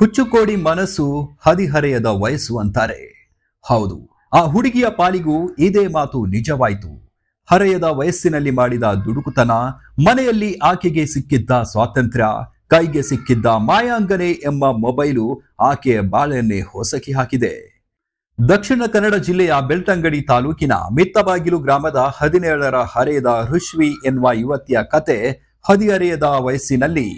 ಹುಚ್ಚುಕೋಡಿ ಮನಸ್ಸು ಹದಿಹರೆಯದ ವಯಸ್ಸು ಅಂತಾರೆ ಹೌದು ಆ ಹುಡುಗಿಯ ಪಾಲಿಗೂ ಇದೇ ಮಾತು ನಿಜವಾಯಿತು ಹರೆಯದ ವಯಸ್ಸಿನಲ್ಲಿ ಮಾಡಿದ ದುಡುಕುತನ ಮನೆಯಲ್ಲಿ ಆಕೆಗೆ ಸಿಕ್ಕಿದ್ದ ಸ್ವಾತಂತ್ರ್ಯ ಕೈಗೆ ಸಿಕ್ಕಿದ್ದ ಮಾಯಾಂಗನೆ ಎಂಬ ಮೊಬೈಲು ಆಕೆಯ ಬಾಳೆಯನ್ನೇ ಹೊಸಕಿ ಹಾಕಿದೆ ದಕ್ಷಿಣ ಕನ್ನಡ ಜಿಲ್ಲೆಯ ಬೆಳ್ತಂಗಡಿ ತಾಲೂಕಿನ ಮಿತ್ತಬಾಗಿಲು ಗ್ರಾಮದ ಹದಿನೇಳರ ಹರೆಯದ ಋಷ್ವಿ ಎನ್ನುವ ಯುವತಿಯ ಕತೆ ಹದಿಹರೆಯದ ವಯಸ್ಸಿನಲ್ಲಿ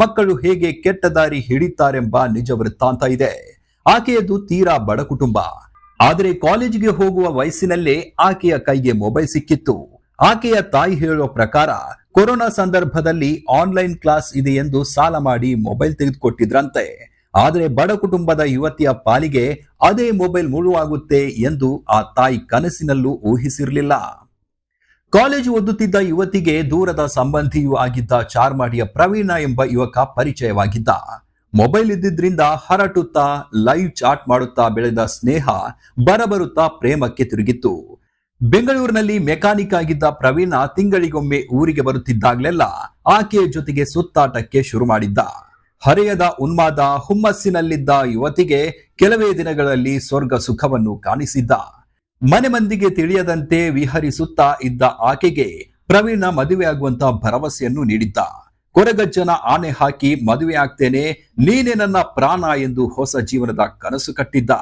ಮಕ್ಕಳು ಹೇಗೆ ಕೆಟ್ಟ ದಾರಿ ಹಿಡಿತಾರೆಂಬ ನಿಜ ವೃತ್ತಾಂತ ಇದೆ ಆಕೆಯದು ತೀರಾ ಬಡ ಕುಟುಂಬ ಆದರೆ ಕಾಲೇಜಿಗೆ ಹೋಗುವ ವಯಸ್ಸಿನಲ್ಲೇ ಆಕೆಯ ಕೈಗೆ ಮೊಬೈಲ್ ಸಿಕ್ಕಿತ್ತು ಆಕೆಯ ತಾಯಿ ಹೇಳುವ ಪ್ರಕಾರ ಕೊರೋನಾ ಸಂದರ್ಭದಲ್ಲಿ ಆನ್ಲೈನ್ ಕ್ಲಾಸ್ ಇದೆ ಎಂದು ಸಾಲ ಮಾಡಿ ಮೊಬೈಲ್ ತೆಗೆದುಕೊಟ್ಟಿದ್ರಂತೆ ಆದರೆ ಬಡ ಕುಟುಂಬದ ಯುವತಿಯ ಪಾಲಿಗೆ ಅದೇ ಮೊಬೈಲ್ ಮುಳುವಾಗುತ್ತೆ ಎಂದು ಆ ತಾಯಿ ಕನಸಿನಲ್ಲೂ ಊಹಿಸಿರಲಿಲ್ಲ ಕಾಲೇಜು ಓದುತ್ತಿದ್ದ ಯುವತಿಗೆ ದೂರದ ಸಂಬಂಧಿಯೂ ಆಗಿದ್ದ ಚಾರ್ಮಾಡಿಯ ಪ್ರವೀಣ ಎಂಬ ಯುವಕ ಪರಿಚಯವಾಗಿದ್ದ ಮೊಬೈಲ್ ಇದ್ದಿದ್ರಿಂದ ಹರಟುತ್ತಾ ಲೈವ್ ಚಾಟ್ ಮಾಡುತ್ತಾ ಬೆಳೆದ ಸ್ನೇಹ ಬರಬರುತ್ತಾ ಪ್ರೇಮಕ್ಕೆ ತಿರುಗಿತ್ತು ಬೆಂಗಳೂರಿನಲ್ಲಿ ಮೆಕ್ಯಾನಿಕ್ ಆಗಿದ್ದ ಪ್ರವೀಣ ತಿಂಗಳಿಗೊಮ್ಮೆ ಊರಿಗೆ ಬರುತ್ತಿದ್ದಾಗಲೆಲ್ಲ ಆಕೆಯ ಜೊತೆಗೆ ಸುತ್ತಾಟಕ್ಕೆ ಶುರು ಮಾಡಿದ್ದ ಹರೆಯದ ಉನ್ಮಾದ ಹುಮ್ಮಸ್ಸಿನಲ್ಲಿದ್ದ ಯುವತಿಗೆ ಕೆಲವೇ ದಿನಗಳಲ್ಲಿ ಸ್ವರ್ಗ ಸುಖವನ್ನು ಕಾಣಿಸಿದ್ದ ಮನೆ ಮಂದಿಗೆ ತಿಳಿಯದಂತೆ ವಿಹರಿಸುತ್ತಾ ಇದ್ದ ಆಕೆಗೆ ಪ್ರವೀಣ ಮದುವೆಯಾಗುವಂತ ಭರವಸೆಯನ್ನು ನೀಡಿದ್ದ ಕೊರಗಜ್ಜನ ಆನೆ ಹಾಕಿ ಮದುವೆ ಆಗ್ತೇನೆ ನೀನೆ ನನ್ನ ಪ್ರಾಣ ಎಂದು ಹೊಸ ಜೀವನದ ಕನಸು ಕಟ್ಟಿದ್ದ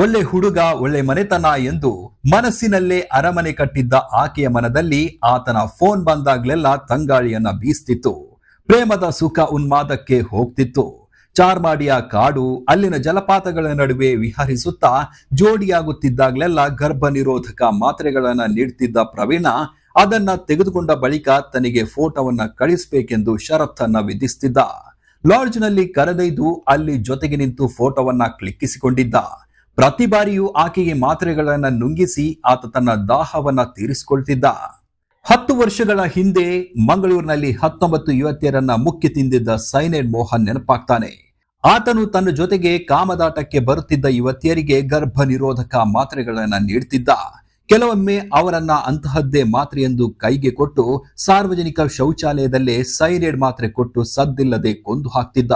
ಒಳ್ಳೆ ಹುಡುಗ ಒಳ್ಳೆ ಮನೆತನ ಎಂದು ಮನಸ್ಸಿನಲ್ಲೇ ಅರಮನೆ ಕಟ್ಟಿದ್ದ ಆಕೆಯ ಮನದಲ್ಲಿ ಆತನ ಫೋನ್ ಬಂದಾಗ್ಲೆಲ್ಲ ತಂಗಾಳಿಯನ್ನ ಬೀಸ್ತಿತ್ತು ಪ್ರೇಮದ ಸುಖ ಉನ್ಮಾದಕ್ಕೆ ಹೋಗ್ತಿತ್ತು ಚಾರ್ಮಾಡಿಯ ಕಾಡು ಅಲ್ಲಿನ ಜಲಪಾತಗಳ ನಡುವೆ ವಿಹರಿಸುತ್ತಾ ಜೋಡಿಯಾಗುತ್ತಿದ್ದಾಗಲೆಲ್ಲ ಗರ್ಭ ನಿರೋಧಕ ಮಾತ್ರೆಗಳನ್ನು ನೀಡುತ್ತಿದ್ದ ಪ್ರವೀಣ ಅದನ್ನ ತೆಗೆದುಕೊಂಡ ಬಳಿಕ ತನಗೆ ಫೋಟೋವನ್ನ ಕಳಿಸಬೇಕೆಂದು ಷರತ್ತನ್ನ ವಿಧಿಸುತ್ತಿದ್ದ ಲಾಡ್ಜ್ನಲ್ಲಿ ಕರೆದೊಯ್ದು ಅಲ್ಲಿ ಜೊತೆಗೆ ನಿಂತು ಫೋಟೋವನ್ನ ಕ್ಲಿಕ್ಕಿಸಿಕೊಂಡಿದ್ದ ಪ್ರತಿ ಬಾರಿಯೂ ಆಕೆಗೆ ಮಾತ್ರೆಗಳನ್ನ ನುಂಗಿಸಿ ಆತ ತನ್ನ ದಾಹವನ್ನ ತೀರಿಸಿಕೊಳ್ತಿದ್ದ ಹತ್ತು ವರ್ಷಗಳ ಹಿಂದೆ ಮಂಗಳೂರಿನಲ್ಲಿ ಹತ್ತೊಂಬತ್ತು ಯುವತಿಯರನ್ನ ಮುಖ್ಯ ತಿಂದಿದ್ದ ಸೈನೆಡ್ ಮೋಹನ್ ನೆನಪಾಗ್ತಾನೆ ಆತನು ತನ್ನ ಜೊತೆಗೆ ಕಾಮದಾಟಕ್ಕೆ ಬರುತ್ತಿದ್ದ ಯುವತಿಯರಿಗೆ ಗರ್ಭ ನಿರೋಧಕ ಮಾತ್ರೆಗಳನ್ನು ನೀಡುತ್ತಿದ್ದ ಕೆಲವೊಮ್ಮೆ ಅವರನ್ನ ಅಂತಹದ್ದೇ ಮಾತ್ರೆ ಎಂದು ಕೈಗೆ ಕೊಟ್ಟು ಸಾರ್ವಜನಿಕ ಶೌಚಾಲಯದಲ್ಲೇ ಸೈನೇಡ್ ಮಾತ್ರೆ ಕೊಟ್ಟು ಸದ್ದಿಲ್ಲದೆ ಕೊಂದು ಹಾಕ್ತಿದ್ದ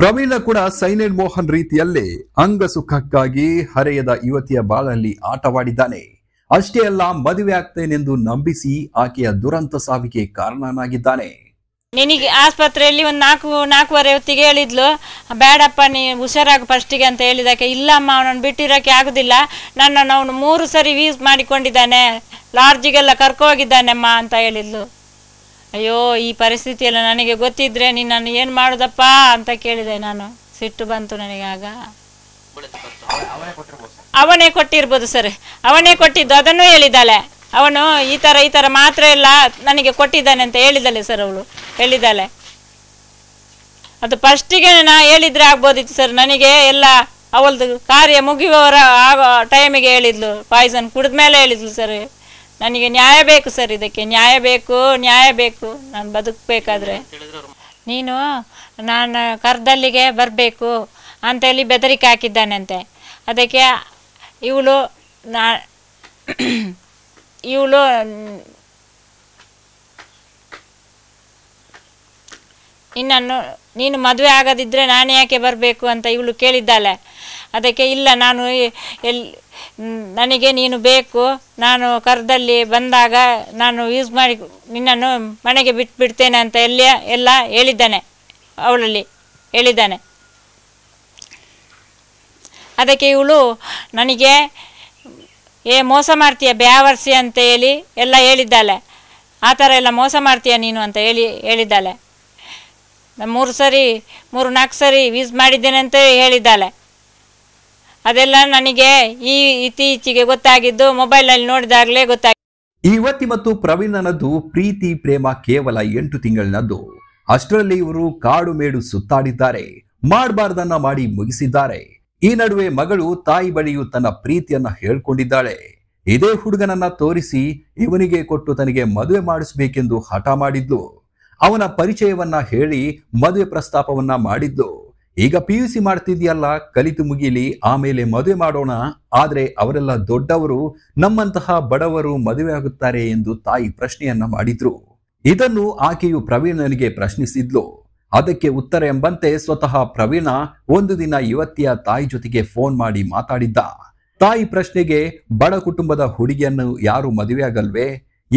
ಪ್ರವೀಣ ಕೂಡ ಸೈನೇಡ್ ಮೋಹನ್ ರೀತಿಯಲ್ಲೇ ಅಂಗಸುಖಕ್ಕಾಗಿ ಹರೆಯದ ಯುವತಿಯ ಬಾಳಲ್ಲಿ ಆಟವಾಡಿದ್ದಾನೆ ಅಷ್ಟೇ ಅಲ್ಲ ಮದುವೆ ಆಗ್ತೇನೆಂದು ನಂಬಿಸಿ ಆಕೆಯ ದುರಂತ ಸಾವಿಗೆ ಕಾರಣನಾಗಿದ್ದಾನೆ ನಿನಗೆ ಆಸ್ಪತ್ರೆಯಲ್ಲಿ ಒಂದು ನಾಲ್ಕು ನಾಲ್ಕೂವರೆ ಹೊತ್ತಿಗೆ ಹೇಳಿದ್ಲು ಬೇಡಪ್ಪ ನೀ ಹುಷಾರಾಗ ಫಸ್ಟಿಗೆ ಅಂತ ಹೇಳಿದಕ್ಕೆ ಇಲ್ಲಮ್ಮ ಅವನನ್ನು ಬಿಟ್ಟಿರೋಕ್ಕೆ ಆಗೋದಿಲ್ಲ ನನ್ನನ್ನು ಅವನು ಮೂರು ಸರಿ ವೀಸ್ ಮಾಡಿಕೊಂಡಿದ್ದಾನೆ ಲಾಡ್ಜಿಗೆಲ್ಲ ಕರ್ಕೋಗಿದ್ದಾನೆಮ್ಮ ಅಂತ ಹೇಳಿದ್ಲು ಅಯ್ಯೋ ಈ ಪರಿಸ್ಥಿತಿಯೆಲ್ಲ ನನಗೆ ಗೊತ್ತಿದ್ರೆ ನೀನು ನಾನು ಏನು ಮಾಡೋದಪ್ಪ ಅಂತ ಕೇಳಿದೆ ನಾನು ಸಿಟ್ಟು ಬಂತು ನನಗೆ ಆಗ ಅವನೇ ಕೊಟ್ಟಿರ್ಬೋದು ಸರ್ ಅವನೇ ಕೊಟ್ಟಿದ್ದು ಅದನ್ನು ಹೇಳಿದ್ದಾಳೆ ಅವನು ಈ ಥರ ಈ ಥರ ಮಾತ್ರ ಇಲ್ಲ ನನಗೆ ಕೊಟ್ಟಿದ್ದಾನೆ ಅಂತ ಹೇಳಿದ್ದಾಳೆ ಸರ್ ಅವಳು ಹೇಳಿದ್ದಾಳೆ ಅದು ಫಸ್ಟಿಗೆ ನಾ ಹೇಳಿದರೆ ಆಗ್ಬೋದಿತ್ತು ಸರ್ ನನಗೆ ಎಲ್ಲ ಅವಳದು ಕಾರ್ಯ ಮುಗಿಯುವವರ ಆಗೋ ಟೈಮಿಗೆ ಹೇಳಿದ್ಲು ಪಾಯ್ಸನ್ ಕುಡಿದ ಮೇಲೆ ಹೇಳಿದ್ಲು ಸರ್ ನನಗೆ ನ್ಯಾಯ ಬೇಕು ಸರ್ ಇದಕ್ಕೆ ನ್ಯಾಯ ಬೇಕು ನ್ಯಾಯ ಬೇಕು ನಾನು ಬದುಕಬೇಕಾದ್ರೆ ನೀನು ನಾನು ಕರ್ದಲ್ಲಿಗೆ ಬರಬೇಕು ಅಂತೇಳಿ ಬೆದರಿಕೆ ಹಾಕಿದ್ದಾನಂತೆ ಅದಕ್ಕೆ ಇವಳು ನಾ ಇವಳು ನಿನ್ನನ್ನು ನೀನು ಮದುವೆ ಆಗದಿದ್ದರೆ ನಾನು ಯಾಕೆ ಬರಬೇಕು ಅಂತ ಇವಳು ಕೇಳಿದ್ದಾಳೆ ಅದಕ್ಕೆ ಇಲ್ಲ ನಾನು ಎಲ್ಲಿ ನನಗೆ ನೀನು ಬೇಕು ನಾನು ಕರ್ದಲ್ಲಿ ಬಂದಾಗ ನಾನು ಯೂಸ್ ಮಾಡಿ ನಿನ್ನನ್ನು ಮನೆಗೆ ಬಿಟ್ಬಿಡ್ತೇನೆ ಅಂತ ಎಲ್ಲ ಎಲ್ಲ ಹೇಳಿದ್ದಾನೆ ಅವಳಲ್ಲಿ ಹೇಳಿದ್ದಾನೆ ಅದಕ್ಕೆ ಇವಳು ನನಗೆ ಏ ಮೋಸ ಮಾಡ್ತೀಯ ಬ್ಯಾವರ್ಸಿ ಅಂತ ಹೇಳಿ ಎಲ್ಲ ಹೇಳಿದ್ದಾಳೆ ಆ ಥರ ಎಲ್ಲ ಮೋಸ ಮಾಡ್ತೀಯ ನೀನು ಅಂತ ಹೇಳಿ ಹೇಳಿದ್ದಾಳೆ ಮೂರು ಸರಿ ಮೂರು ನಾಲ್ಕು ಸರಿ ಯೂಸ್ ಮಾಡಿದ್ದೇನೆ ಅಂತ ಹೇಳಿದ್ದಾಳೆ ಅದೆಲ್ಲ ನನಗೆ ಈ ಇತ್ತೀಚೆಗೆ ಗೊತ್ತಾಗಿದ್ದು ಮೊಬೈಲಲ್ಲಿ ನೋಡಿದಾಗಲೇ ಗೊತ್ತಾಗಿ ಇವತ್ತಿ ಮತ್ತು ಪ್ರವೀಣನದ್ದು ಪ್ರೀತಿ ಪ್ರೇಮ ಕೇವಲ ಎಂಟು ತಿಂಗಳಿನದ್ದು ಅಷ್ಟರಲ್ಲಿ ಇವರು ಕಾಡು ಮೇಡು ಸುತ್ತಾಡಿದ್ದಾರೆ ಮಾಡಬಾರ್ದನ್ನ ಮಾಡಿ ಮುಗಿಸಿದ್ದಾರೆ ಈ ನಡುವೆ ಮಗಳು ತಾಯಿ ಬಳಿಯು ತನ್ನ ಪ್ರೀತಿಯನ್ನ ಹೇಳ್ಕೊಂಡಿದ್ದಾಳೆ ಇದೇ ಹುಡುಗನನ್ನ ತೋರಿಸಿ ಇವನಿಗೆ ಕೊಟ್ಟು ತನಗೆ ಮದುವೆ ಮಾಡಿಸಬೇಕೆಂದು ಹಠ ಮಾಡಿದ್ಲು ಅವನ ಪರಿಚಯವನ್ನ ಹೇಳಿ ಮದುವೆ ಪ್ರಸ್ತಾಪವನ್ನ ಮಾಡಿದ್ಲು ಈಗ ಪಿ ಯು ಸಿ ಮಾಡ್ತಿದ್ಯಲ್ಲ ಕಲಿತು ಮುಗಿಲಿ ಆಮೇಲೆ ಮದುವೆ ಮಾಡೋಣ ಆದ್ರೆ ಅವರೆಲ್ಲ ದೊಡ್ಡವರು ನಮ್ಮಂತಹ ಬಡವರು ಮದುವೆ ಆಗುತ್ತಾರೆ ಎಂದು ತಾಯಿ ಪ್ರಶ್ನೆಯನ್ನ ಮಾಡಿದ್ರು ಇದನ್ನು ಆಕೆಯು ಪ್ರವೀಣನಿಗೆ ಪ್ರಶ್ನಿಸಿದ್ಲು ಅದಕ್ಕೆ ಉತ್ತರ ಎಂಬಂತೆ ಸ್ವತಃ ಪ್ರವೀಣ ಒಂದು ದಿನ ಯುವತಿಯ ತಾಯಿ ಜೊತೆಗೆ ಫೋನ್ ಮಾಡಿ ಮಾತಾಡಿದ್ದ ತಾಯಿ ಪ್ರಶ್ನೆಗೆ ಬಡ ಕುಟುಂಬದ ಹುಡುಗಿಯನ್ನು ಯಾರು ಮದುವೆಯಾಗಲ್ವೇ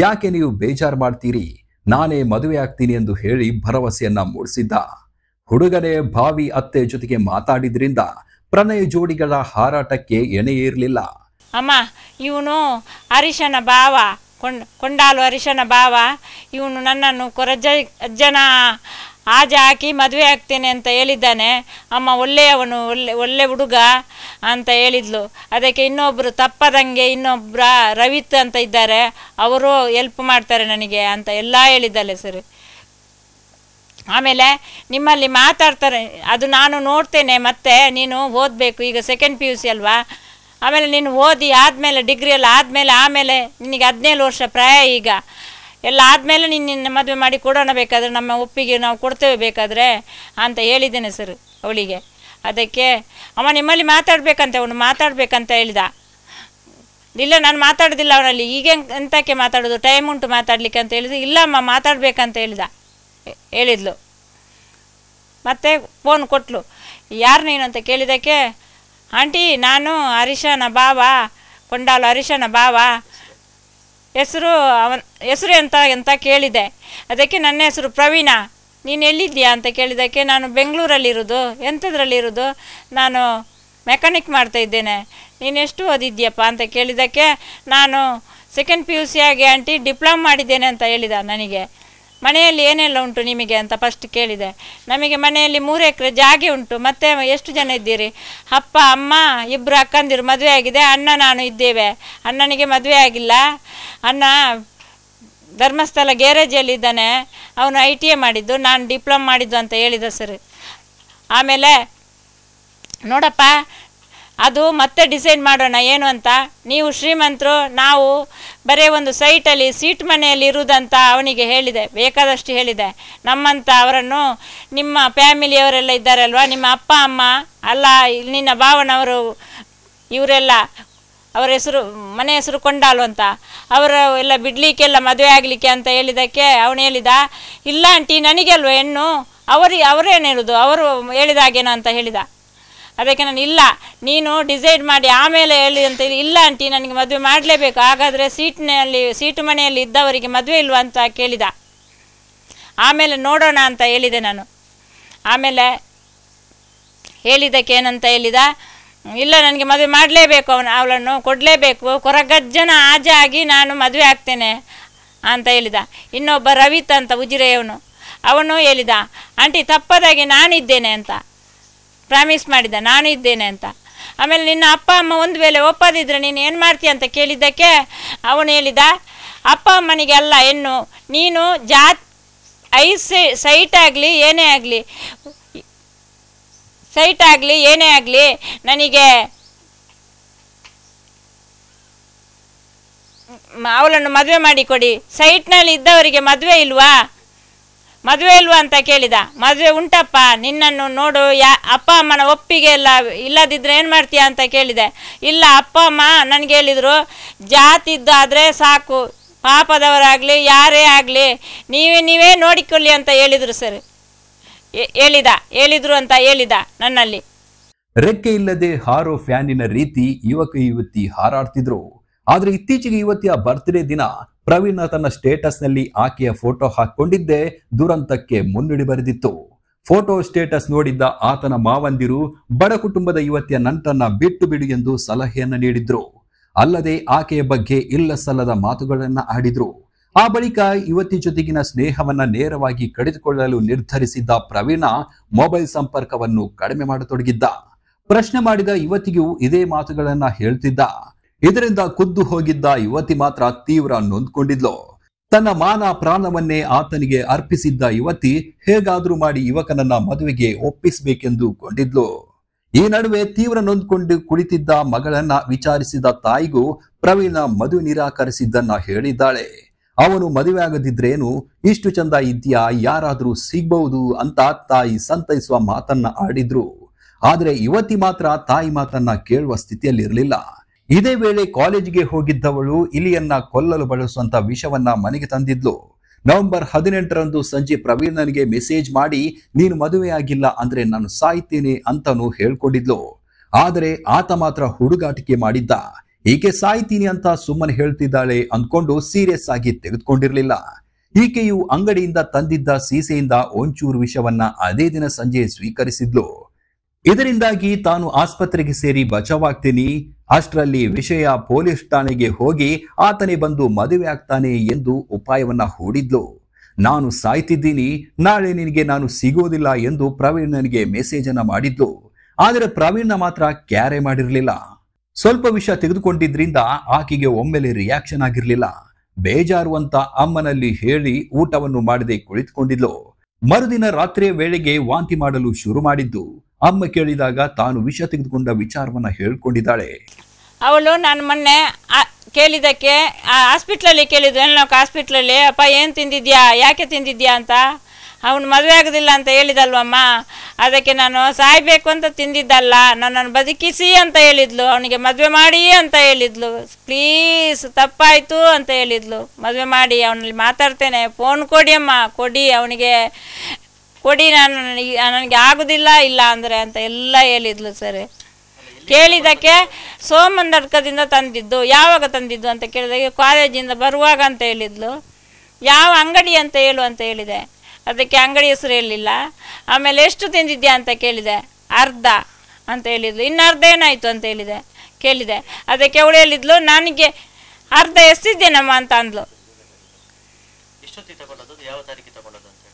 ಯಾಕೆ ನೀವು ಬೇಜಾರು ಮಾಡ್ತೀರಿ ನಾನೇ ಮದುವೆ ಆಗ್ತೀನಿ ಎಂದು ಹೇಳಿ ಭರವಸೆಯನ್ನ ಮೂಡಿಸಿದ್ದ ಹುಡುಗನೇ ಭಾವಿ ಅತ್ತೆ ಜೊತೆಗೆ ಮಾತಾಡಿದ್ರಿಂದ ಪ್ರಣಯ ಜೋಡಿಗಳ ಹಾರಾಟಕ್ಕೆ ಎಣೆ ಇರಲಿಲ್ಲ ಅಮ್ಮ ಇವನು ಅರಿಶನ ಭಾವ ಕೊಂಡಾಲು ಅರಿಶನ ಭಾವ ಇವನು ನನ್ನನ್ನು ಕೊರಜ ಅಜ್ಜನ ಆಜ ಹಾಕಿ ಮದುವೆ ಆಗ್ತೇನೆ ಅಂತ ಹೇಳಿದ್ದಾನೆ ಅಮ್ಮ ಒಳ್ಳೆಯವನು ಒಳ್ಳೆ ಒಳ್ಳೆ ಹುಡುಗ ಅಂತ ಹೇಳಿದ್ಲು ಅದಕ್ಕೆ ಇನ್ನೊಬ್ಬರು ತಪ್ಪದಂಗೆ ಇನ್ನೊಬ್ಬರ ರವಿತ್ ಅಂತ ಇದ್ದಾರೆ ಅವರು ಎಲ್ಪ್ ಮಾಡ್ತಾರೆ ನನಗೆ ಅಂತ ಎಲ್ಲ ಹೇಳಿದ್ದಾಳೆ ಸರ್ ಆಮೇಲೆ ನಿಮ್ಮಲ್ಲಿ ಮಾತಾಡ್ತಾರೆ ಅದು ನಾನು ನೋಡ್ತೇನೆ ಮತ್ತೆ ನೀನು ಓದಬೇಕು ಈಗ ಸೆಕೆಂಡ್ ಪಿ ಯು ಸಿ ಅಲ್ವಾ ಆಮೇಲೆ ನೀನು ಓದಿ ಆದಮೇಲೆ ಡಿಗ್ರಿಯಲ್ಲಿ ಆದಮೇಲೆ ಆಮೇಲೆ ನಿನಗೆ ಹದಿನೇಳು ವರ್ಷ ಪ್ರಾಯ ಈಗ ಎಲ್ಲ ಆದಮೇಲೆ ನಿನ್ನ ಮದುವೆ ಮಾಡಿ ಕೊಡೋಣ ಬೇಕಾದರೆ ನಮ್ಮ ಒಪ್ಪಿಗೆ ನಾವು ಕೊಡ್ತೇವೆ ಬೇಕಾದರೆ ಅಂತ ಹೇಳಿದ್ದೇನೆ ಸರ್ ಅವಳಿಗೆ ಅದಕ್ಕೆ ಅವ ನಿಮ್ಮಲ್ಲಿ ಮಾತಾಡಬೇಕಂತೆ ಅವನು ಮಾತಾಡಬೇಕಂತ ಹೇಳಿದ ಇಲ್ಲ ನಾನು ಮಾತಾಡೋದಿಲ್ಲ ಅವನಲ್ಲಿ ಈಗ ಎಂತಕ್ಕೆ ಮಾತಾಡೋದು ಟೈಮ್ ಉಂಟು ಮಾತಾಡಲಿಕ್ಕೆ ಅಂತ ಹೇಳಿದ್ರು ಇಲ್ಲಮ್ಮ ಮಾತಾಡಬೇಕಂತ ಹೇಳಿದ ಹೇಳಿದ್ಲು ಮತ್ತೆ ಫೋನ್ ಕೊಟ್ಲು ಯಾರು ನೀನು ಅಂತ ಕೇಳಿದಕ್ಕೆ ಆಂಟಿ ನಾನು ಹರೀಶನ ಬಾವ ಕೊಂಡಾಲು ಹರೀಶನ ಬಾವ ಹೆಸರು ಅವನ ಹೆಸರು ಎಂತ ಎಂತ ಕೇಳಿದೆ ಅದಕ್ಕೆ ನನ್ನ ಹೆಸರು ಪ್ರವೀಣ ನೀನು ಎಲ್ಲಿದ್ದೀಯಾ ಅಂತ ಕೇಳಿದ್ದಕ್ಕೆ ನಾನು ಬೆಂಗಳೂರಲ್ಲಿರೋದು ಎಂಥದ್ರಲ್ಲಿರೋದು ನಾನು ಮೆಕ್ಯಾನಿಕ್ ಮಾಡ್ತಾಯಿದ್ದೇನೆ ನೀನು ಎಷ್ಟು ಓದಿದ್ದೀಯಪ್ಪ ಅಂತ ಕೇಳಿದ್ದಕ್ಕೆ ನಾನು ಸೆಕೆಂಡ್ ಪಿ ಯು ಸಿಯಾಗಿ ಆಂಟಿ ಡಿಪ್ಲೊಮ್ ಮಾಡಿದ್ದೇನೆ ಅಂತ ಹೇಳಿದ ನನಗೆ ಮನೆಯಲ್ಲಿ ಏನೆಲ್ಲ ಉಂಟು ನಿಮಗೆ ಅಂತ ಫಸ್ಟ್ ಕೇಳಿದೆ ನಮಗೆ ಮನೆಯಲ್ಲಿ ಮೂರು ಎಕರೆ ಜಾಗೆ ಉಂಟು ಮತ್ತೆ ಎಷ್ಟು ಜನ ಇದ್ದೀರಿ ಅಪ್ಪ ಅಮ್ಮ ಇಬ್ಬರು ಅಕ್ಕಂದಿರು ಮದುವೆ ಆಗಿದೆ ಅಣ್ಣ ನಾನು ಇದ್ದೇವೆ ಅಣ್ಣನಿಗೆ ಮದುವೆ ಆಗಿಲ್ಲ ಅಣ್ಣ ಧರ್ಮಸ್ಥಳ ಇದ್ದಾನೆ ಅವನು ಐ ಟಿ ಎ ಮಾಡಿದ್ದು ನಾನು ಡಿಪ್ಲೊಮ್ ಮಾಡಿದ್ದು ಅಂತ ಹೇಳಿದ ಸರ್ ಆಮೇಲೆ ನೋಡಪ್ಪ ಅದು ಮತ್ತೆ ಡಿಸೈಡ್ ಮಾಡೋಣ ಏನು ಅಂತ ನೀವು ಶ್ರೀಮಂತರು ನಾವು ಬರೀ ಒಂದು ಸೈಟಲ್ಲಿ ಸೀಟ್ ಮನೆಯಲ್ಲಿ ಇರುವುದಂತ ಅವನಿಗೆ ಹೇಳಿದೆ ಬೇಕಾದಷ್ಟು ಹೇಳಿದೆ ನಮ್ಮಂತ ಅವರನ್ನು ನಿಮ್ಮ ಫ್ಯಾಮಿಲಿಯವರೆಲ್ಲ ಇದ್ದಾರಲ್ವ ನಿಮ್ಮ ಅಪ್ಪ ಅಮ್ಮ ಅಲ್ಲ ನಿನ್ನ ಭಾವನವರು ಇವರೆಲ್ಲ ಅವರ ಹೆಸರು ಮನೆ ಹೆಸರು ಕೊಂಡಾಲು ಅಂತ ಅವರ ಎಲ್ಲ ಬಿಡಲಿಕ್ಕೆಲ್ಲ ಮದುವೆ ಆಗಲಿಕ್ಕೆ ಅಂತ ಹೇಳಿದ್ದಕ್ಕೆ ಅವನು ಹೇಳಿದ ಇಲ್ಲ ಆಂಟಿ ನನಗೆ ಅಲ್ವ ಹೆಣ್ಣು ಅವರು ಅವರೇನು ಹೇಳೋದು ಅವರು ಹೇಳಿದಾಗೇನೋ ಅಂತ ಹೇಳಿದ ಅದಕ್ಕೆ ನಾನು ಇಲ್ಲ ನೀನು ಡಿಸೈಡ್ ಮಾಡಿ ಆಮೇಲೆ ಹೇಳಿ ಅಂತ ಇಲ್ಲ ಆಂಟಿ ನನಗೆ ಮದುವೆ ಮಾಡಲೇಬೇಕು ಹಾಗಾದರೆ ಸೀಟ್ನಲ್ಲಿ ಸೀಟು ಮನೆಯಲ್ಲಿ ಇದ್ದವರಿಗೆ ಮದುವೆ ಇಲ್ವಾ ಅಂತ ಕೇಳಿದ ಆಮೇಲೆ ನೋಡೋಣ ಅಂತ ಹೇಳಿದೆ ನಾನು ಆಮೇಲೆ ಹೇಳಿದ್ದಕ್ಕೆ ಏನಂತ ಹೇಳಿದ ಇಲ್ಲ ನನಗೆ ಮದುವೆ ಮಾಡಲೇಬೇಕು ಅವನು ಅವಳನ್ನು ಕೊಡಲೇಬೇಕು ಕೊರಗಜ್ಜನ ಆಜೆ ಆಗಿ ನಾನು ಮದುವೆ ಆಗ್ತೇನೆ ಅಂತ ಹೇಳಿದ ಇನ್ನೊಬ್ಬ ರವಿತ್ ಅಂತ ಉಜಿರೆಯವನು ಅವನು ಹೇಳಿದ ಆಂಟಿ ತಪ್ಪದಾಗಿ ನಾನಿದ್ದೇನೆ ಅಂತ ಪ್ರಾಮಿಸ್ ಮಾಡಿದ ನಾನು ಇದ್ದೇನೆ ಅಂತ ಆಮೇಲೆ ನಿನ್ನ ಅಪ್ಪ ಅಮ್ಮ ಒಂದು ವೇಳೆ ಒಪ್ಪದಿದ್ರೆ ನೀನು ಏನು ಮಾಡ್ತೀಯ ಅಂತ ಕೇಳಿದ್ದಕ್ಕೆ ಅವನು ಹೇಳಿದ ಅಪ್ಪ ಅಮ್ಮನಿಗೆ ಅಲ್ಲ ಹೆಣ್ಣು ನೀನು ಜಾ ಐ ಸೈಟ್ ಆಗಲಿ ಏನೇ ಆಗಲಿ ಸೈಟ್ ಆಗಲಿ ಏನೇ ಆಗಲಿ ನನಗೆ ಅವಳನ್ನು ಮದುವೆ ಮಾಡಿಕೊಡಿ ಸೈಟ್ನಲ್ಲಿ ಇದ್ದವರಿಗೆ ಮದುವೆ ಇಲ್ವಾ ಮದುವೆ ಇಲ್ವಾ ಅಂತ ಕೇಳಿದ ಮದುವೆ ಉಂಟಪ್ಪ ನಿನ್ನನ್ನು ನೋಡು ಯಾ ಅಪ್ಪ ಅಮ್ಮನ ಒಪ್ಪಿಗೆ ಇಲ್ಲ ಇಲ್ಲದಿದ್ದರೆ ಏನು ಮಾಡ್ತೀಯಾ ಅಂತ ಕೇಳಿದೆ ಇಲ್ಲ ಅಪ್ಪ ಅಮ್ಮ ನನಗೆ ಹೇಳಿದರು ಜಾತಿದ್ದಾದರೆ ಸಾಕು ಪಾಪದವರಾಗಲಿ ಯಾರೇ ಆಗಲಿ ನೀವೇ ನೀವೇ ನೋಡಿಕೊಳ್ಳಿ ಅಂತ ಹೇಳಿದರು ಸರ್ ಹೇಳಿದ ಹೇಳಿದರು ಅಂತ ಹೇಳಿದ ನನ್ನಲ್ಲಿ ರೆಕ್ಕೆ ಇಲ್ಲದೆ ಹಾರೋ ಫ್ಯಾನಿನ ರೀತಿ ಯುವಕ ಯುವತಿ ಹಾರಾಡ್ತಿದ್ರು ಆದರೆ ಇತ್ತೀಚೆಗೆ ಯುವತಿಯ ಬರ್ತ್ಡೇ ದಿನ ಪ್ರವೀಣ ತನ್ನ ಸ್ಟೇಟಸ್ ನಲ್ಲಿ ಆಕೆಯ ಫೋಟೋ ಹಾಕೊಂಡಿದ್ದೇ ದುರಂತಕ್ಕೆ ಮುನ್ನುಡಿ ಬರೆದಿತ್ತು ಫೋಟೋ ಸ್ಟೇಟಸ್ ನೋಡಿದ್ದ ಆತನ ಮಾವಂದಿರು ಬಡ ಕುಟುಂಬದ ಯುವತಿಯ ನಂಟನ್ನ ಬಿಟ್ಟು ಬಿಡು ಎಂದು ಸಲಹೆಯನ್ನು ನೀಡಿದ್ರು ಅಲ್ಲದೆ ಆಕೆಯ ಬಗ್ಗೆ ಇಲ್ಲ ಸಲ್ಲದ ಮಾತುಗಳನ್ನ ಆಡಿದ್ರು ಆ ಬಳಿಕ ಯುವತಿ ಜೊತೆಗಿನ ಸ್ನೇಹವನ್ನ ನೇರವಾಗಿ ಕಡಿದುಕೊಳ್ಳಲು ನಿರ್ಧರಿಸಿದ್ದ ಪ್ರವೀಣ ಮೊಬೈಲ್ ಸಂಪರ್ಕವನ್ನು ಕಡಿಮೆ ಮಾಡತೊಡಗಿದ್ದ ಪ್ರಶ್ನೆ ಮಾಡಿದ ಯುವತಿಗೂ ಇದೇ ಮಾತುಗಳನ್ನ ಹೇಳ್ತಿದ್ದ ಇದರಿಂದ ಕುದ್ದು ಹೋಗಿದ್ದ ಯುವತಿ ಮಾತ್ರ ತೀವ್ರ ನೊಂದ್ಕೊಂಡಿದ್ಲು ತನ್ನ ಮಾನ ಪ್ರಾಣವನ್ನೇ ಆತನಿಗೆ ಅರ್ಪಿಸಿದ್ದ ಯುವತಿ ಹೇಗಾದ್ರೂ ಮಾಡಿ ಯುವಕನನ್ನ ಮದುವೆಗೆ ಒಪ್ಪಿಸಬೇಕೆಂದು ಕೊಂಡಿದ್ಲು ಈ ನಡುವೆ ತೀವ್ರ ನೊಂದ್ಕೊಂಡು ಕುಳಿತಿದ್ದ ಮಗಳನ್ನ ವಿಚಾರಿಸಿದ ತಾಯಿಗೂ ಪ್ರವೀಣ ಮದುವೆ ನಿರಾಕರಿಸಿದ್ದನ್ನ ಹೇಳಿದ್ದಾಳೆ ಅವನು ಮದುವೆ ಆಗದಿದ್ರೇನು ಇಷ್ಟು ಚಂದ ಇದ್ಯಾ ಯಾರಾದ್ರೂ ಸಿಗ್ಬಹುದು ಅಂತ ತಾಯಿ ಸಂತೈಸುವ ಮಾತನ್ನ ಆಡಿದ್ರು ಆದ್ರೆ ಯುವತಿ ಮಾತ್ರ ತಾಯಿ ಮಾತನ್ನ ಕೇಳುವ ಸ್ಥಿತಿಯಲ್ಲಿರಲಿಲ್ಲ ಇದೇ ವೇಳೆ ಕಾಲೇಜಿಗೆ ಹೋಗಿದ್ದವಳು ಇಲಿಯನ್ನ ಕೊಲ್ಲಲು ಬಳಸುವಂತ ವಿಷವನ್ನ ಮನೆಗೆ ತಂದಿದ್ಲು ನವೆಂಬರ್ ಹದಿನೆಂಟರಂದು ಸಂಜೆ ಪ್ರವೀಣ್ ನನಗೆ ಮೆಸೇಜ್ ಮಾಡಿ ನೀನು ಮದುವೆಯಾಗಿಲ್ಲ ಅಂದ್ರೆ ನಾನು ಸಾಯ್ತೀನಿ ಅಂತನೂ ಹೇಳ್ಕೊಂಡಿದ್ಲು ಆದರೆ ಆತ ಮಾತ್ರ ಹುಡುಗಾಟಿಕೆ ಮಾಡಿದ್ದ ಈಕೆ ಸಾಯ್ತೀನಿ ಅಂತ ಸುಮ್ಮನೆ ಹೇಳ್ತಿದ್ದಾಳೆ ಅಂದ್ಕೊಂಡು ಸೀರಿಯಸ್ ಆಗಿ ತೆಗೆದುಕೊಂಡಿರಲಿಲ್ಲ ಈಕೆಯು ಅಂಗಡಿಯಿಂದ ತಂದಿದ್ದ ಸೀಸೆಯಿಂದ ಒಂಚೂರು ವಿಷವನ್ನ ಅದೇ ದಿನ ಸಂಜೆ ಸ್ವೀಕರಿಸಿದ್ಲು ಇದರಿಂದಾಗಿ ತಾನು ಆಸ್ಪತ್ರೆಗೆ ಸೇರಿ ಬಚಾವಾಗ್ತೀನಿ ಅಷ್ಟರಲ್ಲಿ ವಿಷಯ ಪೊಲೀಸ್ ಠಾಣೆಗೆ ಹೋಗಿ ಆತನೇ ಬಂದು ಮದುವೆ ಆಗ್ತಾನೆ ಎಂದು ಉಪಾಯವನ್ನ ಹೂಡಿದ್ಲು ನಾನು ಸಾಯ್ತಿದ್ದೀನಿ ನಾಳೆ ನಿನಗೆ ನಾನು ಸಿಗೋದಿಲ್ಲ ಎಂದು ಪ್ರವೀಣ್ ನನಗೆ ಮೆಸೇಜ್ ಅನ್ನ ಮಾಡಿದ್ಲು ಆದರೆ ಪ್ರವೀಣ್ನ ಮಾತ್ರ ಕ್ಯಾರೆ ಮಾಡಿರಲಿಲ್ಲ ಸ್ವಲ್ಪ ವಿಷಯ ತೆಗೆದುಕೊಂಡಿದ್ರಿಂದ ಆಕೆಗೆ ಒಮ್ಮೆಲೆ ರಿಯಾಕ್ಷನ್ ಆಗಿರಲಿಲ್ಲ ಬೇಜಾರು ಅಂತ ಅಮ್ಮನಲ್ಲಿ ಹೇಳಿ ಊಟವನ್ನು ಮಾಡದೆ ಕುಳಿತುಕೊಂಡಿದ್ಲು ಮರುದಿನ ರಾತ್ರಿಯ ವೇಳೆಗೆ ವಾಂತಿ ಮಾಡಲು ಶುರು ಮಾಡಿದ್ದು ಅಮ್ಮ ಕೇಳಿದಾಗ ತಾನು ವಿಷ ತೆಗೆದುಕೊಂಡ ವಿಚಾರವನ್ನು ಹೇಳಿಕೊಂಡಿದ್ದಾಳೆ ಅವಳು ನಾನು ಮೊನ್ನೆ ಕೇಳಿದ್ದಕ್ಕೆ ಹಾಸ್ಪಿಟ್ಲಲ್ಲಿ ಕೇಳಿದ್ದು ನಾವು ಹಾಸ್ಪಿಟ್ಲಲ್ಲಿ ಅಪ್ಪ ಏನು ತಿಂದಿದ್ಯಾ ಯಾಕೆ ತಿಂದಿದ್ಯಾ ಅಂತ ಅವನು ಮದುವೆ ಆಗೋದಿಲ್ಲ ಅಂತ ಹೇಳಿದಲ್ವಮ್ಮ ಅದಕ್ಕೆ ನಾನು ಸಾಯ್ಬೇಕು ಅಂತ ತಿಂದಿದ್ದಲ್ಲ ನನ್ನನ್ನು ಬದುಕಿಸಿ ಅಂತ ಹೇಳಿದ್ಲು ಅವನಿಗೆ ಮದುವೆ ಮಾಡಿ ಅಂತ ಹೇಳಿದ್ಲು ಪ್ಲೀಸ್ ತಪ್ಪಾಯಿತು ಅಂತ ಹೇಳಿದ್ಲು ಮದುವೆ ಮಾಡಿ ಅವನಲ್ಲಿ ಮಾತಾಡ್ತೇನೆ ಫೋನ್ ಕೊಡಿ ಅಮ್ಮ ಕೊಡಿ ಅವನಿಗೆ ಕೊಡಿ ನಾನು ನನಗೆ ಆಗೋದಿಲ್ಲ ಇಲ್ಲ ಅಂದರೆ ಅಂತ ಎಲ್ಲ ಹೇಳಿದ್ಲು ಸರ್ ಕೇಳಿದ್ದಕ್ಕೆ ಸೋಮಂದಡ್ಕದಿಂದ ತಂದಿದ್ದು ಯಾವಾಗ ತಂದಿದ್ದು ಅಂತ ಕೇಳಿದಾಗ ಕಾಲೇಜಿಂದ ಬರುವಾಗ ಅಂತ ಹೇಳಿದ್ಲು ಯಾವ ಅಂಗಡಿ ಅಂತ ಹೇಳು ಅಂತ ಹೇಳಿದೆ ಅದಕ್ಕೆ ಅಂಗಡಿ ಹೆಸರು ಹೇಳಿಲ್ಲ ಆಮೇಲೆ ಎಷ್ಟು ತಿಂದಿದ್ಯಾ ಅಂತ ಕೇಳಿದೆ ಅರ್ಧ ಅಂತ ಹೇಳಿದ್ಲು ಇನ್ನು ಅರ್ಧ ಏನಾಯಿತು ಅಂತ ಹೇಳಿದೆ ಕೇಳಿದೆ ಅದಕ್ಕೆ ಅವಳು ಹೇಳಿದ್ಲು ನನಗೆ ಅರ್ಧ ಎಷ್ಟಿದ್ದೇನಮ್ಮ ಅಂತ ಅಂದ್ಲು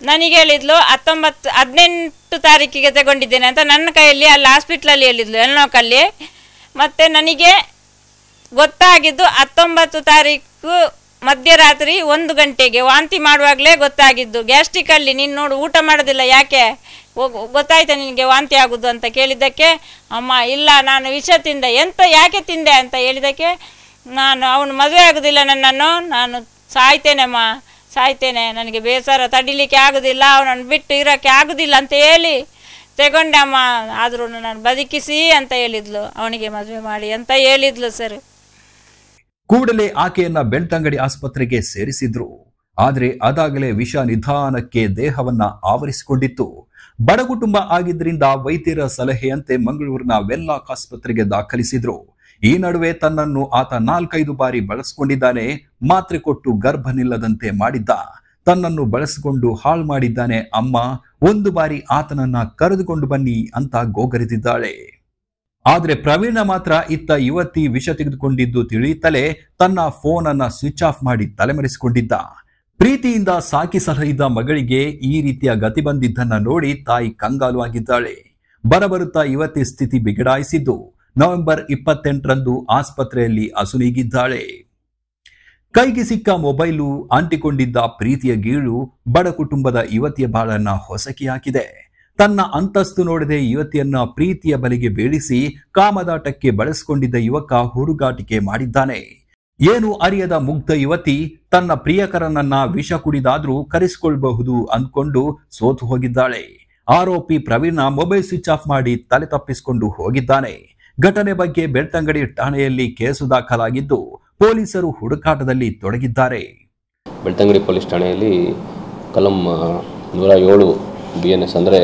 ನನಗೆ ಹೇಳಿದ್ಲು ಹತ್ತೊಂಬತ್ತು ಹದಿನೆಂಟು ತಾರೀಕಿಗೆ ತಗೊಂಡಿದ್ದೇನೆ ಅಂತ ನನ್ನ ಕೈಯಲ್ಲಿ ಅಲ್ಲಿ ಹಾಸ್ಪಿಟ್ಲಲ್ಲಿ ಹೇಳಿದ್ಲು ಎಲ್ನೋಕಲ್ಲಿ ಮತ್ತು ನನಗೆ ಗೊತ್ತಾಗಿದ್ದು ಹತ್ತೊಂಬತ್ತು ತಾರೀಕು ಮಧ್ಯರಾತ್ರಿ ಒಂದು ಗಂಟೆಗೆ ವಾಂತಿ ಮಾಡುವಾಗಲೇ ಗೊತ್ತಾಗಿದ್ದು ಗ್ಯಾಸ್ಟ್ರಿಕಲ್ಲಿ ನೀನು ನೋಡು ಊಟ ಮಾಡೋದಿಲ್ಲ ಯಾಕೆ ಗೊತ್ತಾಯ್ತಾ ನಿನಗೆ ವಾಂತಿ ಆಗೋದು ಅಂತ ಕೇಳಿದ್ದಕ್ಕೆ ಅಮ್ಮ ಇಲ್ಲ ನಾನು ವಿಷ ತಿಂದೆ ಎಂತ ಯಾಕೆ ತಿಂದೆ ಅಂತ ಹೇಳಿದ್ದಕ್ಕೆ ನಾನು ಅವನು ಮದುವೆ ಆಗೋದಿಲ್ಲ ನನ್ನನ್ನು ನಾನು ಅಮ್ಮ ಸಾಯ್ತೇನೆ ನನಗೆ ಬೇಸರ ತಡಿಲಿಕ್ಕೆ ಆಗುದಿಲ್ಲ ಅವನನ್ನು ಬಿಟ್ಟು ಇರೋಕ್ಕೆ ಆಗುದಿಲ್ಲ ಅಂತ ಹೇಳಿ ಅಮ್ಮ ಆದರೂ ನಾನು ಬದುಕಿಸಿ ಅಂತ ಹೇಳಿದ್ಲು ಅವನಿಗೆ ಮದುವೆ ಮಾಡಿ ಅಂತ ಹೇಳಿದ್ಲು ಸರ್ ಕೂಡಲೇ ಆಕೆಯನ್ನ ಬೆಳ್ತಂಗಡಿ ಆಸ್ಪತ್ರೆಗೆ ಸೇರಿಸಿದ್ರು ಆದರೆ ಅದಾಗಲೇ ವಿಷ ನಿಧಾನಕ್ಕೆ ದೇಹವನ್ನ ಆವರಿಸಿಕೊಂಡಿತ್ತು ಬಡ ಕುಟುಂಬ ಆಗಿದ್ದರಿಂದ ವೈದ್ಯರ ಸಲಹೆಯಂತೆ ಮಂಗಳೂರಿನ ವೆಲ್ಲಾಕ್ ಆಸ್ಪತ್ರೆಗೆ ದಾಖಲಿಸಿದ್ರು ಈ ನಡುವೆ ತನ್ನನ್ನು ಆತ ನಾಲ್ಕೈದು ಬಾರಿ ಬಳಸ್ಕೊಂಡಿದ್ದಾನೆ ಮಾತ್ರೆ ಕೊಟ್ಟು ಗರ್ಭ ನಿಲ್ಲದಂತೆ ಮಾಡಿದ್ದ ತನ್ನನ್ನು ಬಳಸಿಕೊಂಡು ಹಾಳು ಮಾಡಿದ್ದಾನೆ ಅಮ್ಮ ಒಂದು ಬಾರಿ ಆತನನ್ನ ಕರೆದುಕೊಂಡು ಬನ್ನಿ ಅಂತ ಗೋಗರಿದಿದ್ದಾಳೆ ಆದ್ರೆ ಪ್ರವೀಣ ಮಾತ್ರ ಇತ್ತ ಯುವತಿ ವಿಷ ತೆಗೆದುಕೊಂಡಿದ್ದು ತಿಳಿಯುತ್ತಲೇ ತನ್ನ ಫೋನ್ ಅನ್ನ ಸ್ವಿಚ್ ಆಫ್ ಮಾಡಿ ತಲೆಮರೆಸಿಕೊಂಡಿದ್ದ ಪ್ರೀತಿಯಿಂದ ಸಾಕಿ ಸಲಹಿದ್ದ ಮಗಳಿಗೆ ಈ ರೀತಿಯ ಗತಿ ಬಂದಿದ್ದನ್ನ ನೋಡಿ ತಾಯಿ ಕಂಗಾಲು ಆಗಿದ್ದಾಳೆ ಬರಬರುತ್ತಾ ಯುವತಿ ಸ್ಥಿತಿ ಬಿಗಡಾಯಿಸಿದ್ದು ನವೆಂಬರ್ ಇಪ್ಪತ್ತೆಂಟರಂದು ಆಸ್ಪತ್ರೆಯಲ್ಲಿ ಅಸುನೀಗಿದ್ದಾಳೆ ಕೈಗೆ ಸಿಕ್ಕ ಮೊಬೈಲು ಅಂಟಿಕೊಂಡಿದ್ದ ಪ್ರೀತಿಯ ಗೀಳು ಬಡ ಕುಟುಂಬದ ಯುವತಿಯ ಬಾಳನ್ನ ಹೊಸಕಿ ಹಾಕಿದೆ ತನ್ನ ಅಂತಸ್ತು ನೋಡದೆ ಯುವತಿಯನ್ನ ಪ್ರೀತಿಯ ಬಲಿಗೆ ಬೀಳಿಸಿ ಕಾಮದಾಟಕ್ಕೆ ಬಳಸಿಕೊಂಡಿದ್ದ ಯುವಕ ಹುಡುಗಾಟಿಕೆ ಮಾಡಿದ್ದಾನೆ ಏನು ಅರಿಯದ ಮುಗ್ಧ ಯುವತಿ ತನ್ನ ಪ್ರಿಯಕರನನ್ನ ವಿಷ ಕುಡಿದಾದ್ರೂ ಕರೆಸಿಕೊಳ್ಳಬಹುದು ಅಂದ್ಕೊಂಡು ಸೋತು ಹೋಗಿದ್ದಾಳೆ ಆರೋಪಿ ಪ್ರವೀಣ ಮೊಬೈಲ್ ಸ್ವಿಚ್ ಆಫ್ ಮಾಡಿ ತಲೆ ತಪ್ಪಿಸಿಕೊಂಡು ಹೋಗಿದ್ದಾನೆ ಘಟನೆ ಬಗ್ಗೆ ಬೆಳ್ತಂಗಡಿ ಠಾಣೆಯಲ್ಲಿ ಕೇಸು ದಾಖಲಾಗಿದ್ದು ಪೊಲೀಸರು ಹುಡುಕಾಟದಲ್ಲಿ ತೊಡಗಿದ್ದಾರೆ ಬೆಳ್ತಂಗಡಿ ಪೊಲೀಸ್ ಠಾಣೆಯಲ್ಲಿ ಕಲಂ ನೂರ ಏಳು ಬಿ ಎನ್ ಎಸ್ ಅಂದರೆ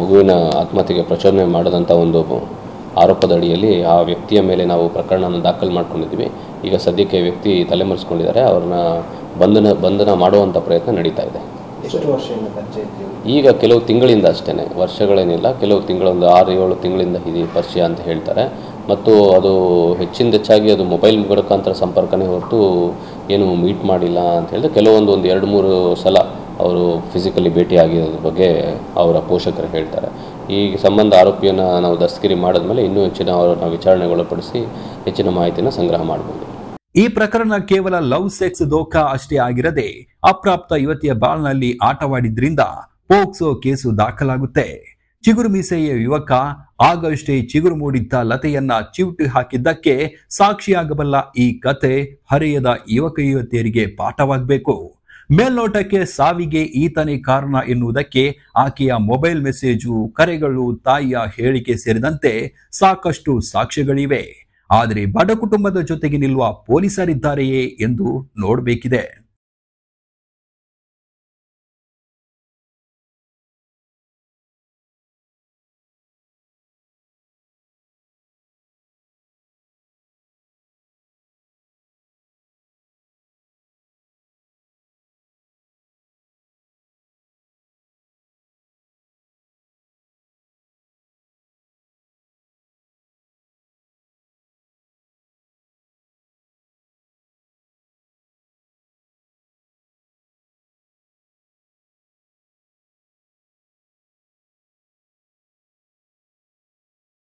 ಮಗುವಿನ ಆತ್ಮಹತ್ಯೆಗೆ ಪ್ರಚೋದನೆ ಮಾಡದಂಥ ಒಂದು ಆರೋಪದ ಅಡಿಯಲ್ಲಿ ಆ ವ್ಯಕ್ತಿಯ ಮೇಲೆ ನಾವು ಪ್ರಕರಣವನ್ನು ದಾಖಲು ಮಾಡಿಕೊಂಡಿದ್ದೀವಿ ಈಗ ಸದ್ಯಕ್ಕೆ ವ್ಯಕ್ತಿ ತಲೆಮರೆಸ್ಕೊಂಡಿದ್ದಾರೆ ಅವ್ರನ್ನ ಬಂಧನ ಬಂಧನ ಮಾಡುವಂಥ ಪ್ರಯತ್ನ ನಡೀತಾ ಇದೆ ಈಗ ಕೆಲವು ತಿಂಗಳಿಂದ ಅಷ್ಟೇ ವರ್ಷಗಳೇನಿಲ್ಲ ಕೆಲವು ತಿಂಗಳೊಂದು ಆರು ಏಳು ತಿಂಗಳಿಂದ ಇದು ಪರಿಚಯ ಅಂತ ಹೇಳ್ತಾರೆ ಮತ್ತು ಅದು ಹೆಚ್ಚಿಂದ ಹೆಚ್ಚಾಗಿ ಅದು ಮೊಬೈಲ್ ಮುಖಾಂತರ ಸಂಪರ್ಕನೇ ಹೊರತು ಏನು ಮೀಟ್ ಮಾಡಿಲ್ಲ ಅಂತ ಹೇಳಿದ್ರೆ ಕೆಲವೊಂದು ಒಂದು ಎರಡು ಮೂರು ಸಲ ಅವರು ಫಿಸಿಕಲಿ ಭೇಟಿ ಬಗ್ಗೆ ಅವರ ಪೋಷಕರು ಹೇಳ್ತಾರೆ ಈ ಸಂಬಂಧ ಆರೋಪಿಯನ್ನು ನಾವು ದಸ್ತಗಿರಿ ಮಾಡಿದ್ಮೇಲೆ ಇನ್ನೂ ಹೆಚ್ಚಿನ ಅವರನ್ನು ವಿಚಾರಣೆಗೊಳಪಡಿಸಿ ಹೆಚ್ಚಿನ ಮಾಹಿತಿಯನ್ನು ಸಂಗ್ರಹ ಮಾಡ್ಬೋದು ಈ ಪ್ರಕರಣ ಕೇವಲ ಲವ್ ಸೆಕ್ಸ್ ದೋಖಾ ಅಷ್ಟೇ ಆಗಿರದೆ ಅಪ್ರಾಪ್ತ ಯುವತಿಯ ಬಾಲ್ನಲ್ಲಿ ಆಟವಾಡಿದ್ರಿಂದ ಪೋಕ್ಸೋ ಕೇಸು ದಾಖಲಾಗುತ್ತೆ ಚಿಗುರು ಮೀಸೆಯ ಯುವಕ ಆಗಷ್ಟೇ ಚಿಗುರು ಮೂಡಿದ್ದ ಲತೆಯನ್ನ ಚಿವುಟಿ ಹಾಕಿದ್ದಕ್ಕೆ ಸಾಕ್ಷಿಯಾಗಬಲ್ಲ ಈ ಕತೆ ಹರೆಯದ ಯುವಕ ಯುವತಿಯರಿಗೆ ಪಾಠವಾಗಬೇಕು ಮೇಲ್ನೋಟಕ್ಕೆ ಸಾವಿಗೆ ಈತನೇ ಕಾರಣ ಎನ್ನುವುದಕ್ಕೆ ಆಕೆಯ ಮೊಬೈಲ್ ಮೆಸೇಜು ಕರೆಗಳು ತಾಯಿಯ ಹೇಳಿಕೆ ಸೇರಿದಂತೆ ಸಾಕಷ್ಟು ಸಾಕ್ಷ್ಯಗಳಿವೆ ಆದರೆ ಬಡ ಕುಟುಂಬದ ಜೊತೆಗೆ ನಿಲ್ಲುವ ಪೊಲೀಸರಿದ್ದಾರೆಯೇ ಎಂದು ನೋಡಬೇಕಿದೆ